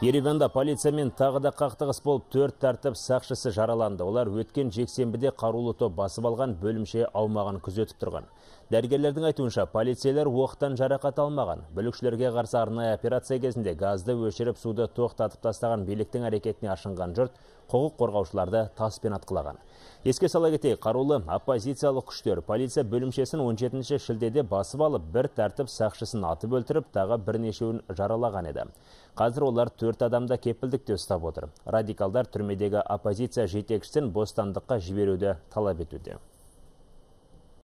Ереванда полиция мен тағы да қақтығыс болып төрт тәртіп сақшысы жараланды. Олар өткен жексенбіде қарулы топ басып алған бөлімше аумағын күзетіп тұрған. Дәрігерлердің айтуынша полицейлер оқтан жарақат алмаған. Бүлікшілерге қарсы арнайы операция кезінде газды өшіріп суды тоқтатып тастаған биліктің әрекетіне ашынған жұрт құқық қорғаушыларды таспен атқылаған. Еске сала кетейік, қарулы оппозициялық күштер полиция бөлімшесін 17-ші шілдеде басып алып, бір тәртіп сақшысын атып өлтіріп, тағы бірнешеуін жаралаған еді. Қазір олар төрт адамда кепілдікте ұстап отыр радикалдар түрмедегі оппозиция жетекшісін бостандыққа жіберуді талап етуде